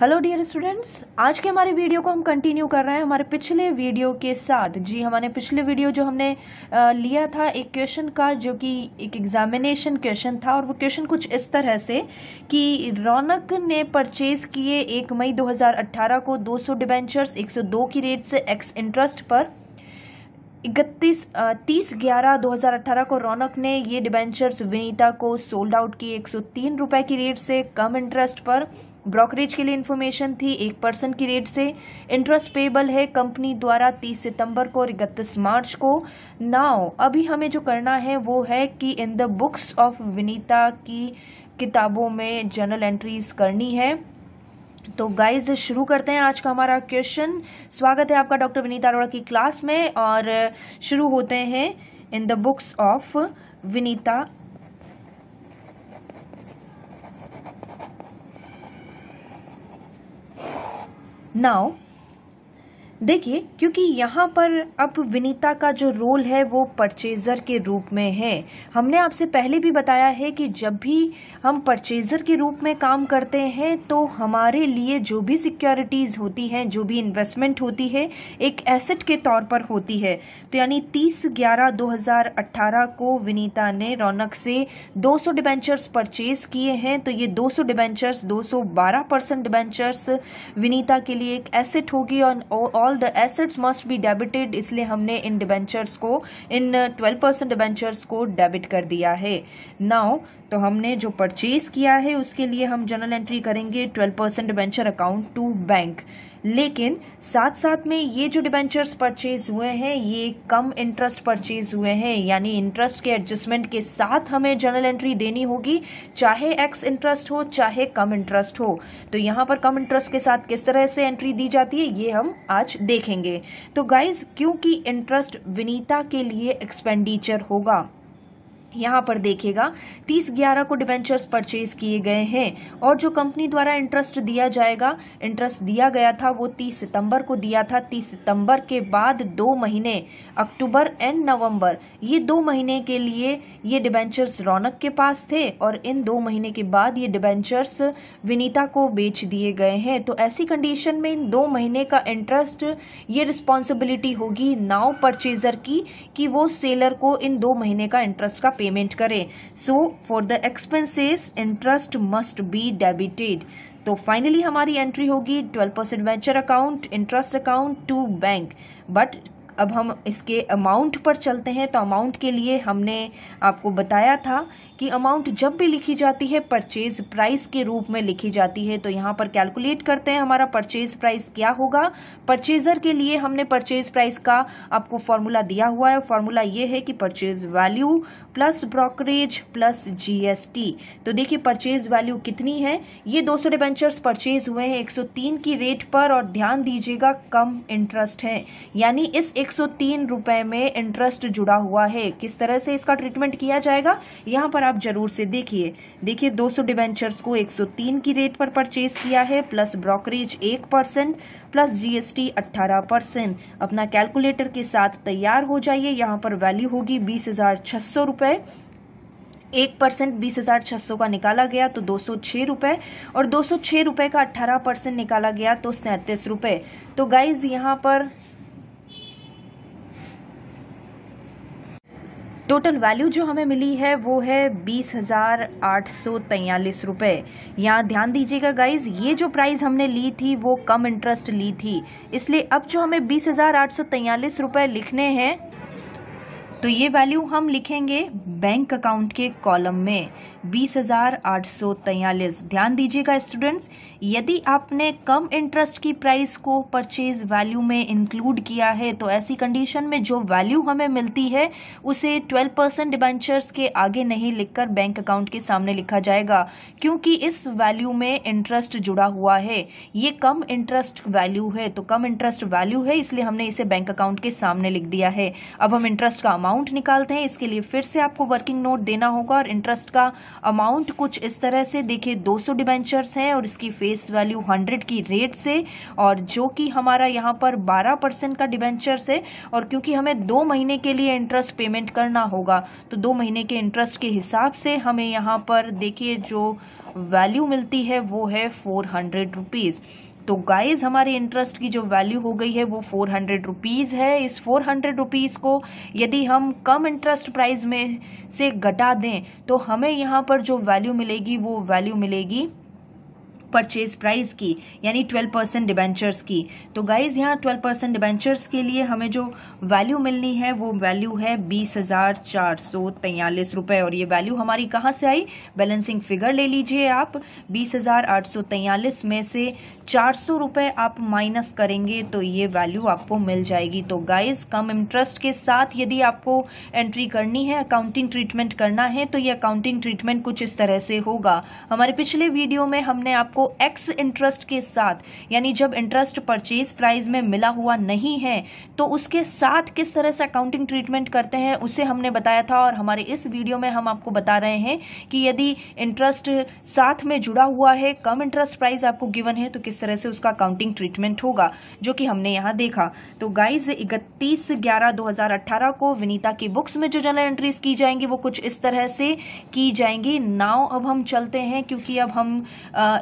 hello dear students आज के हमारे वीडियो को हम कंटिन्यू कर रहे हैं हमारे पिछले वीडियो के साथ जी हमारे पिछले वीडियो जो हमने लिया था एक क्वेश्चन का जो कि एक एग्जामिनेशन क्वेश्चन था और वो क्वेश्चन कुछ इस तरह से कि रौनक ने परचेज किए एक मई 2018 को 200 सौ डिबेंचर्स एक की रेट से एक्स इंटरेस्ट पर इकतीस तीस ग्यारह दो हज़ार अट्ठारह को रौनक ने ये डिबेंचर्स विनीता को सोल्ड आउट किए एक सौ तीन रुपये की रेट से कम इंटरेस्ट पर ब्रोकरेज के लिए इन्फॉर्मेशन थी एक परसेंट की रेट से इंटरेस्ट पेबल है कंपनी द्वारा 30 सितंबर को और इकतीस मार्च को नाउ अभी हमें जो करना है वो है कि in the books of Vinita की किताबों में जर्नल एंट्रीज करनी है तो गाइज शुरू करते हैं आज का हमारा क्वेश्चन स्वागत है आपका डॉक्टर विनीता अरोड़ा की क्लास में और शुरू होते हैं in the books of Vinita Now देखिए क्योंकि यहाँ पर अब विनीता का जो रोल है वो परचेज़र के रूप में है हमने आपसे पहले भी बताया है कि जब भी हम परचेज़र के रूप में काम करते हैं तो हमारे लिए जो भी सिक्योरिटीज़ होती हैं जो भी इन्वेस्टमेंट होती है एक एसेट के तौर पर होती है तो यानी तीस ग्यारह दो हज़ार अट्ठारह को विनीता ने रौनक से दो सौ डिबेंचर्स परचेज़ किए हैं तो ये दो सौ डिबेंचर्स दो सौ बारह परसेंट डिबेंचर्स विनीता के लिए एक एसेट होगी और all the assets must be debited इसलिए हमने इन डिबेंचर्स को इन ट्वेल्व परसेंट डिबेंचर्स को डेबिट कर दिया है नाउ तो हमने जो परचेज किया है उसके लिए हम जनरल एंट्री करेंगे twelve percent debenture account to bank लेकिन साथ साथ में ये जो डिबेंचर्स परचेज हुए हैं ये कम इंटरेस्ट परचेज हुए हैं यानी इंटरेस्ट के एडजस्टमेंट के साथ हमें जर्नल एंट्री देनी होगी चाहे एक्स इंटरेस्ट हो चाहे कम इंटरेस्ट हो तो यहाँ पर कम इंटरेस्ट के साथ किस तरह से एंट्री दी जाती है ये हम आज देखेंगे तो गाइज क्योंकि इंटरेस्ट विनीता के लिए एक्सपेंडिचर होगा यहाँ पर देखेगा तीस ग्यारह को डिबेंचर्स परचेज किए गए हैं और जो कंपनी द्वारा इंटरेस्ट दिया जाएगा इंटरेस्ट दिया गया था वो तीस सितंबर को दिया था तीस सितंबर के बाद दो महीने अक्टूबर एंड नवंबर ये दो महीने के लिए ये डिबेंचर्स रौनक के पास थे और इन दो महीने के बाद ये डिबेंचर्स विनीता को बेच दिए गए हैं तो ऐसी कंडीशन में इन दो महीने का इंटरेस्ट ये रिस्पॉन्सिबिलिटी होगी नाव परचेजर की कि वो सेलर को इन दो महीने का इंटरेस्ट का पे पेमेंट करें so for the expenses interest must be debited तो फाइनली हमारी एंट्री होगी twelve percent venture account interest account to bank but अब हम इसके अमाउंट पर चलते हैं तो अमाउंट के लिए हमने आपको बताया था कि अमाउंट जब भी लिखी जाती है परचेज प्राइस के रूप में लिखी जाती है तो यहाँ पर कैलकुलेट करते हैं हमारा परचेज प्राइस क्या होगा परचेजर के लिए हमने परचेज प्राइस का आपको फॉर्मूला दिया हुआ है फॉर्मूला ये है कि purchase value plus brokerage plus GST तो देखिए परचेज वैल्यू कितनी है ये दो सौ डिवेंचर्स परचेज हुए हैं एक की रेट पर और ध्यान दीजिएगा कम इंटरेस्ट है यानी इस एक सौ में इंटरेस्ट जुड़ा हुआ है किस तरह से इसका ट्रीटमेंट किया जाएगा यहाँ पर आप जरूर से देखिए देखिए 200 सौ डिवेंचर्स को 103 की रेट पर परचेज किया है प्लस ब्रोकरेज एक परसेंट प्लस जीएसटी 18 परसेंट अपना कैलकुलेटर के साथ तैयार हो जाइए यहाँ पर वैल्यू होगी बीस हजार छह सौ एक परसेंट बीस हज़ार छह सौ का निकाला गया तो दो सौ छह रुपए और दो सौ छह रुपए का अट्ठारह परसेंट निकाला गया तो सैंतीस रुपए तो गाइज़ यहाँ पर टोटल वैल्यू जो हमें मिली है वो है बीस हज़ार आठ सौ तैयलीस रुपये यहाँ ध्यान दीजिएगा गाइज ये जो प्राइस हमने ली थी वो कम इंटरेस्ट ली थी इसलिए अब जो हमें बीस हज़ार आठ सौ तैयलीस रुपये लिखने हैं तो ये वैल्यू हम लिखेंगे बैंक अकाउंट के कॉलम में बीस हजार आठ सौ तैयलीस ध्यान दीजिएगा स्टूडेंट्स यदि आपने कम इंटरेस्ट की प्राइस को परचेज वैल्यू में इंक्लूड किया है तो ऐसी कंडीशन में जो वैल्यू हमें मिलती है उसे ट्वेल्व परसेंट डिबेंचर्स के आगे नहीं लिखकर बैंक अकाउंट के सामने लिखा जाएगा क्योंकि इस वैल्यू में इंटरेस्ट जुड़ा हुआ है ये कम इंटरेस्ट वैल्यू है तो कम इंटरेस्ट वैल्यू है इसलिए हमने इसे बैंक अकाउंट के सामने लिख दिया है अब हम इंटरेस्ट का अमाउंट अमाउंट निकालते हैं इसके लिए फिर से आपको वर्किंग नोट देना होगा और इंटरेस्ट का अमाउंट कुछ इस तरह से देखिए 200 सौ डिबेंचर्स हैं और इसकी फेस वैल्यू 100 की रेट से और जो कि हमारा यहाँ पर 12 परसेंट का डिबेंचर्स है और क्योंकि हमें दो महीने के लिए इंटरेस्ट पेमेंट करना होगा तो दो महीने के इंटरेस्ट के हिसाब से हमें यहाँ पर देखिए जो वैल्यू मिलती है वो है फोर हंड्रेड रुपीज़ तो गाइज हमारे इंटरेस्ट की जो वैल्यू हो गई है वो फोर हंड्रेड रुपीज़ है इस फोर हंड्रेड रुपीज़ को यदि हम कम इंटरेस्ट प्राइस में से घटा दें तो हमें यहाँ पर जो वैल्यू मिलेगी वो वैल्यू मिलेगी परचेज प्राइस की यानी ट्वेल्व परसेंट डिबेंचर्स की तो गाइज यहाँ ट्वेल्व परसेंट डिबेंचर्स के लिए हमें जो वैल्यू मिलनी है वो वैल्यू है बीस हजार चार सौ तैयलीस रुपए और ये वैल्यू हमारी कहाँ से आई बैलेंसिंग फिगर ले लीजिए आप बीस हजार आठ सौ तैंतालीस में से चार सौ रुपए आप माइनस करेंगे तो ये वैल्यू आपको मिल जाएगी तो गाइज कम इंटरेस्ट के साथ यदि आपको एंट्री करनी है अकाउंटिंग ट्रीटमेंट करना है तो ये अकाउंटिंग ट्रीटमेंट कुछ इस तरह से होगा हमारे पिछले वीडियो में हमने आपको एक्स इंटरेस्ट के साथ यानी जब इंटरेस्ट परचेज प्राइस में मिला हुआ नहीं है तो उसके साथ किस तरह से अकाउंटिंग ट्रीटमेंट करते हैं उसे हमने बताया था और हमारे इस वीडियो में हम आपको बता रहे हैं कि यदि इंटरेस्ट साथ में जुड़ा हुआ है कम इंटरेस्ट प्राइस आपको गिवन है तो किस तरह से उसका अकाउंटिंग ट्रीटमेंट होगा जो कि हमने यहां देखा तो गाइज इकतीस ग्यारह दो को विनीता की बुक्स में जो जनरल एंट्रीज की जाएंगी वो कुछ इस तरह से की जाएंगी नाव अब हम चलते हैं क्योंकि अब हम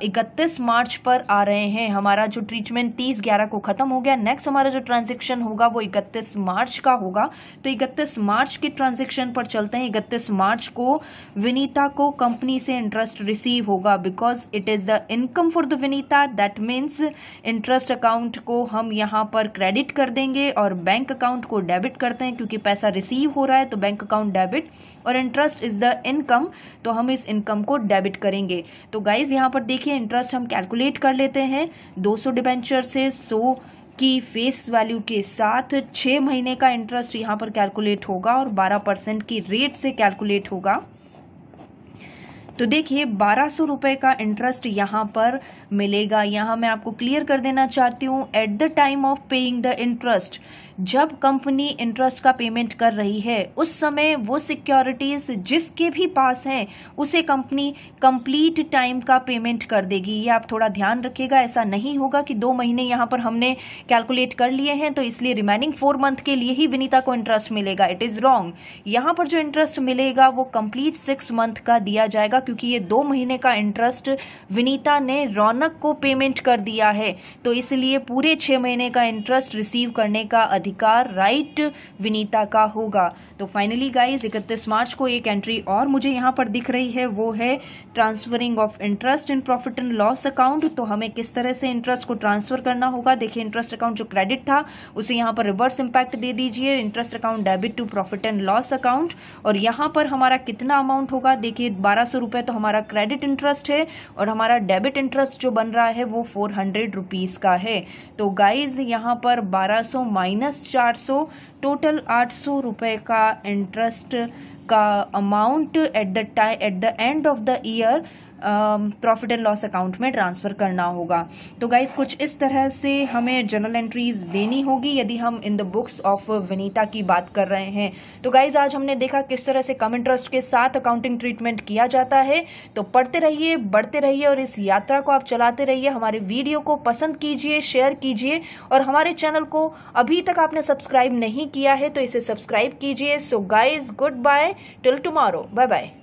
इकतीस इकतीस मार्च पर आ रहे हैं हमारा जो ट्रीटमेंट तीस ग्यारह को ख़त्म हो गया नेक्स्ट हमारा जो ट्रांजेक्शन होगा वो इकतीस मार्च का होगा तो इकतीस मार्च के ट्रांजेक्शन पर चलते हैं इकतीस मार्च को विनीता को कंपनी से इंटरेस्ट रिसीव होगा because it is the income for the Vinita that means interest account को हम यहाँ पर क्रेडिट कर देंगे और बैंक अकाउंट को डेबिट करते हैं क्योंकि पैसा रिसीव हो रहा है तो बैंक अकाउंट डेबिट और इंटरेस्ट इज़ द इनकम तो हम इस इनकम को डेबिट करेंगे तो गाइज यहाँ पर देखिए इंटरेस्ट इंटरेस्ट हम कैलकुलेट कर लेते हैं 200 डिबेंचर से 100 की फेस वैल्यू के साथ छः महीने का इंटरेस्ट यहाँ पर कैलकुलेट होगा और 12 परसेंट की रेट से कैलकुलेट होगा तो देखिए बारह सौ रुपये का इंटरेस्ट यहाँ पर मिलेगा यहाँ मैं आपको क्लियर कर देना चाहती हूँ at the time of paying the interest जब कंपनी इंटरेस्ट का पेमेंट कर रही है उस समय वो सिक्योरिटीज जिसके भी पास हैं उसे कंपनी कंप्लीट टाइम का पेमेंट कर देगी ये आप थोड़ा ध्यान रखिएगा ऐसा नहीं होगा कि दो महीने यहां पर हमने कैलकुलेट कर लिए हैं तो इसलिए रिमेनिंग फोर मंथ के लिए ही विनीता को इंटरेस्ट मिलेगा इट इज़ रॉन्ग यहां पर जो इंटरेस्ट मिलेगा वो कंप्लीट सिक्स मंथ का दिया जाएगा क्योंकि ये दो महीने का इंटरेस्ट विनीता ने रौनक को पेमेंट कर दिया है तो इसलिए पूरे छह महीने का इंटरेस्ट रिसीव करने का अधिकार राइट विनीता का होगा तो फाइनली गाइज इकतीस मार्च को एक एंट्री और मुझे यहाँ पर दिख रही है वो है transferring of interest in profit and loss account तो हमें किस तरह से इंटरेस्ट को ट्रांसफर करना होगा देखिए इंटरेस्ट अकाउंट जो क्रेडिट था उसे यहाँ पर रिवर्स इंपैक्ट दे दीजिए interest account debit to profit and loss account और यहाँ पर हमारा कितना अमाउंट होगा देखिए बारह सौ रुपए तो हमारा क्रेडिट इंटरेस्ट है और हमारा डेबिट इंटरेस्ट जो बन रहा है वो फोर हंड्रेड रुपीज़ का है तो गाइज यहाँ पर बारह सौ माइनस प्लस चार सौ टोटल आठ सौ रुपये का इंटरेस्ट का amount at the time at the end of the year profit and loss account में ट्रांसफ़र करना होगा तो गाइज कुछ इस तरह से हमें जर्नल एंट्रीज देनी होगी यदि हम in the books of Vinita की बात कर रहे हैं तो गाइज आज हमने देखा किस तरह से कम इंटरेस्ट के साथ अकाउंटिंग ट्रीटमेंट किया जाता है तो पढ़ते रहिए बढ़ते रहिए और इस यात्रा को आप चलाते रहिए हमारे वीडियो को पसंद कीजिए शेयर कीजिए और हमारे चैनल को अभी तक आपने सब्सक्राइब नहीं किया है तो इसे सब्सक्राइब कीजिए so guys good bye till tomorrow bye bye